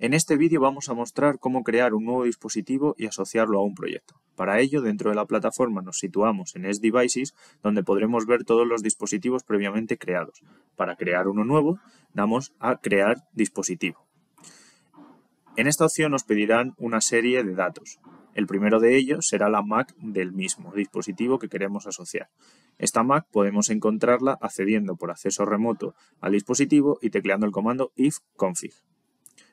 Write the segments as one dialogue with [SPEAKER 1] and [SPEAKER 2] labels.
[SPEAKER 1] En este vídeo vamos a mostrar cómo crear un nuevo dispositivo y
[SPEAKER 2] asociarlo a un proyecto. Para ello, dentro de la plataforma nos situamos en S-Devices, donde podremos ver todos los dispositivos previamente creados. Para crear uno nuevo, damos a Crear dispositivo. En esta opción nos pedirán una serie de datos. El primero de ellos será la MAC del mismo dispositivo que queremos asociar. Esta MAC podemos encontrarla accediendo por acceso remoto al dispositivo y tecleando el comando ifconfig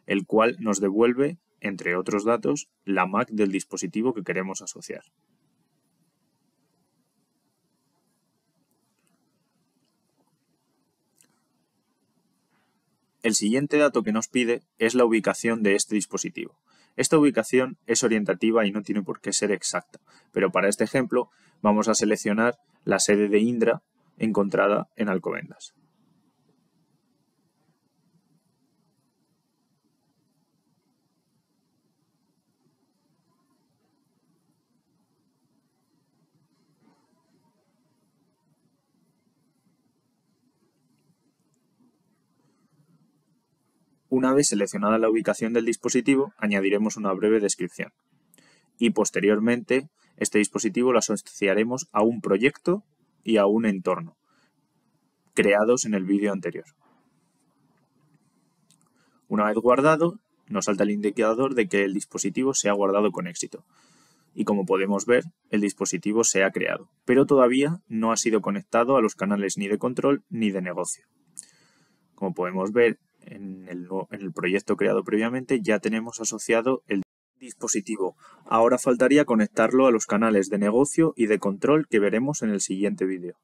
[SPEAKER 2] el cual nos devuelve, entre otros datos, la MAC del dispositivo que queremos asociar. El siguiente dato que nos pide es la ubicación de este dispositivo. Esta ubicación es orientativa y no tiene por qué ser exacta, pero para este ejemplo vamos a seleccionar la sede de Indra encontrada en Alcobendas. Una vez seleccionada la ubicación del dispositivo, añadiremos una breve descripción. Y posteriormente, este dispositivo lo asociaremos a un proyecto y a un entorno, creados en el vídeo anterior. Una vez guardado, nos salta el indicador de que el dispositivo se ha guardado con éxito. Y como podemos ver, el dispositivo se ha creado, pero todavía no ha sido conectado a los canales ni de control ni de negocio. Como podemos ver, en el, proyecto creado previamente, ya tenemos asociado el dispositivo. Ahora
[SPEAKER 1] faltaría conectarlo a los canales de negocio y de control que veremos en el siguiente vídeo.